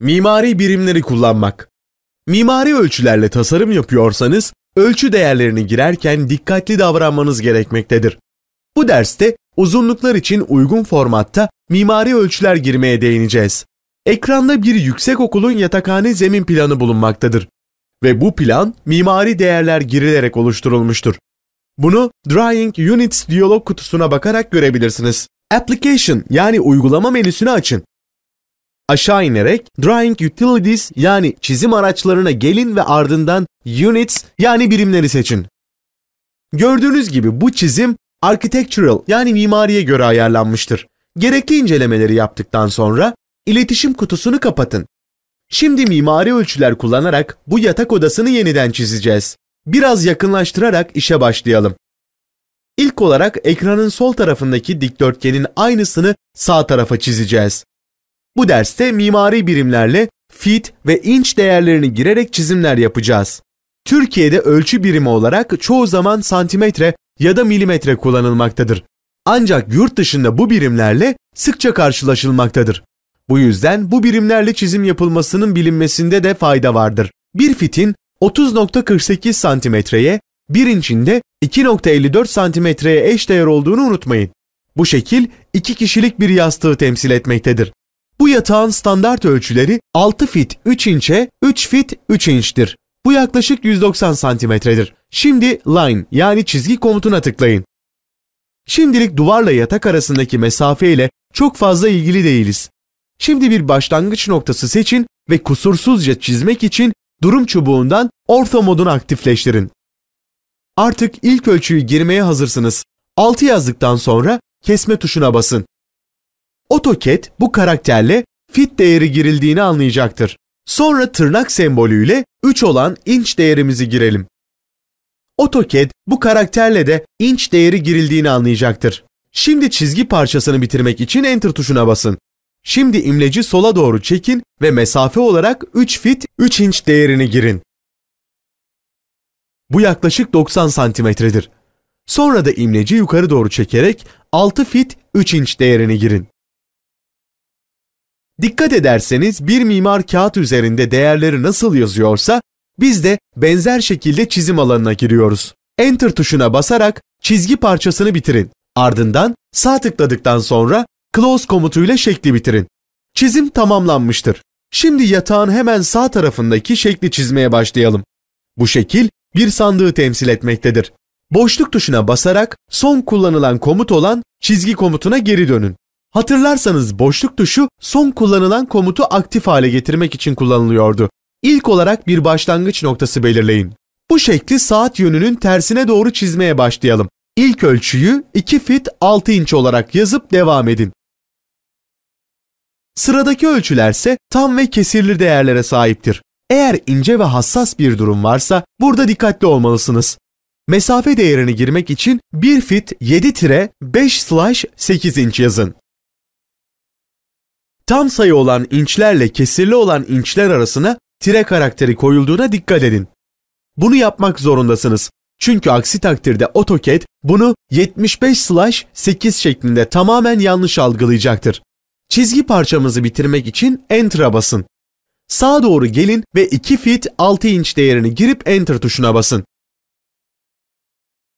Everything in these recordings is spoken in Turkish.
Mimari birimleri kullanmak. Mimari ölçülerle tasarım yapıyorsanız ölçü değerlerini girerken dikkatli davranmanız gerekmektedir. Bu derste uzunluklar için uygun formatta mimari ölçüler girmeye değineceğiz. Ekranda bir yüksekokulun yatakhane zemin planı bulunmaktadır ve bu plan mimari değerler girilerek oluşturulmuştur. Bunu Drawing Units diyalog kutusuna bakarak görebilirsiniz. Application yani uygulama menüsünü açın Aşağı inerek Drawing Utilities yani çizim araçlarına gelin ve ardından Units yani birimleri seçin. Gördüğünüz gibi bu çizim architectural yani mimariye göre ayarlanmıştır. Gerekli incelemeleri yaptıktan sonra iletişim kutusunu kapatın. Şimdi mimari ölçüler kullanarak bu yatak odasını yeniden çizeceğiz. Biraz yakınlaştırarak işe başlayalım. İlk olarak ekranın sol tarafındaki dikdörtgenin aynısını sağ tarafa çizeceğiz. Bu derste mimari birimlerle fit ve inç değerlerini girerek çizimler yapacağız. Türkiye'de ölçü birimi olarak çoğu zaman santimetre ya da milimetre kullanılmaktadır. Ancak yurt dışında bu birimlerle sıkça karşılaşılmaktadır. Bu yüzden bu birimlerle çizim yapılmasının bilinmesinde de fayda vardır. Bir fitin 30.48 santimetreye, bir inç'in de 2.54 santimetreye eş değer olduğunu unutmayın. Bu şekil iki kişilik bir yastığı temsil etmektedir. Bu yatağın standart ölçüleri 6 fit 3 inçe 3 fit 3 inçtir. Bu yaklaşık 190 santimetredir. Şimdi line yani çizgi komutuna tıklayın. Şimdilik duvarla yatak arasındaki mesafe ile çok fazla ilgili değiliz. Şimdi bir başlangıç noktası seçin ve kusursuzca çizmek için durum çubuğundan orta modunu aktifleştirin. Artık ilk ölçüyü girmeye hazırsınız. 6 yazdıktan sonra kesme tuşuna basın. AutoCAD bu karakterle fit değeri girildiğini anlayacaktır. Sonra tırnak sembolüyle 3 olan inç değerimizi girelim. AutoCAD bu karakterle de inç değeri girildiğini anlayacaktır. Şimdi çizgi parçasını bitirmek için Enter tuşuna basın. Şimdi imleci sola doğru çekin ve mesafe olarak 3 fit 3 inç değerini girin. Bu yaklaşık 90 santimetredir. Sonra da imleci yukarı doğru çekerek 6 fit 3 inç değerini girin. Dikkat ederseniz bir mimar kağıt üzerinde değerleri nasıl yazıyorsa biz de benzer şekilde çizim alanına giriyoruz. Enter tuşuna basarak çizgi parçasını bitirin. Ardından sağ tıkladıktan sonra Close komutuyla şekli bitirin. Çizim tamamlanmıştır. Şimdi yatağın hemen sağ tarafındaki şekli çizmeye başlayalım. Bu şekil bir sandığı temsil etmektedir. Boşluk tuşuna basarak son kullanılan komut olan çizgi komutuna geri dönün. Hatırlarsanız boşluk tuşu son kullanılan komutu aktif hale getirmek için kullanılıyordu. İlk olarak bir başlangıç noktası belirleyin. Bu şekli saat yönünün tersine doğru çizmeye başlayalım. İlk ölçüyü 2 fit 6 inç olarak yazıp devam edin. Sıradaki ölçülerse tam ve kesirli değerlere sahiptir. Eğer ince ve hassas bir durum varsa burada dikkatli olmalısınız. Mesafe değerini girmek için 1 fit 7 tire 5 slash 8 inç yazın tam sayı olan inçlerle kesirli olan inçler arasına tire karakteri koyulduğuna dikkat edin. Bunu yapmak zorundasınız. Çünkü aksi takdirde AutoCAD bunu 75/8 şeklinde tamamen yanlış algılayacaktır. Çizgi parçamızı bitirmek için Enter'a basın. Sağa doğru gelin ve 2 fit 6 inç değerini girip Enter tuşuna basın.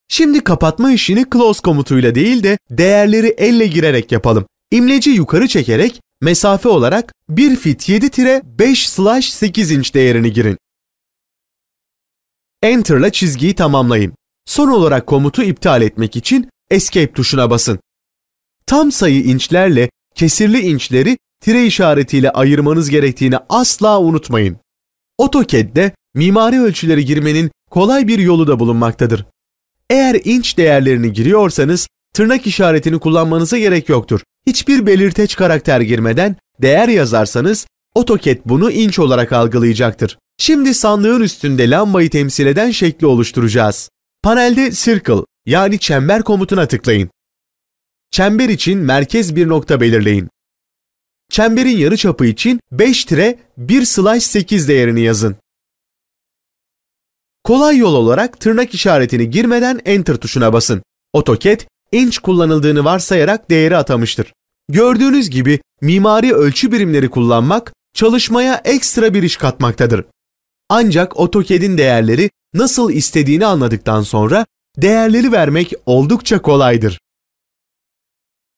Şimdi kapatma işini close komutuyla değil de değerleri elle girerek yapalım. İmleci yukarı çekerek mesafe olarak 1 fit 7-5/8 inç değerini girin. Enter'la çizgiyi tamamlayın. Son olarak komutu iptal etmek için Escape tuşuna basın. Tam sayı inçlerle kesirli inçleri tire işaretiyle ayırmanız gerektiğini asla unutmayın. AutoCAD'de mimari ölçüleri girmenin kolay bir yolu da bulunmaktadır. Eğer inç değerlerini giriyorsanız tırnak işaretini kullanmanıza gerek yoktur hiçbir belirteç karakter girmeden değer yazarsanız AutoCAD bunu inç olarak algılayacaktır. Şimdi sandığın üstünde lambayı temsil eden şekli oluşturacağız. Panelde Circle yani çember komutuna tıklayın. Çember için merkez bir nokta belirleyin. Çemberin yarıçapı için 5 tire 1 slash 8 değerini yazın. Kolay yol olarak tırnak işaretini girmeden Enter tuşuna basın. AutoCAD inç kullanıldığını varsayarak değeri atamıştır. Gördüğünüz gibi mimari ölçü birimleri kullanmak çalışmaya ekstra bir iş katmaktadır. Ancak AutoCAD'in değerleri nasıl istediğini anladıktan sonra değerleri vermek oldukça kolaydır.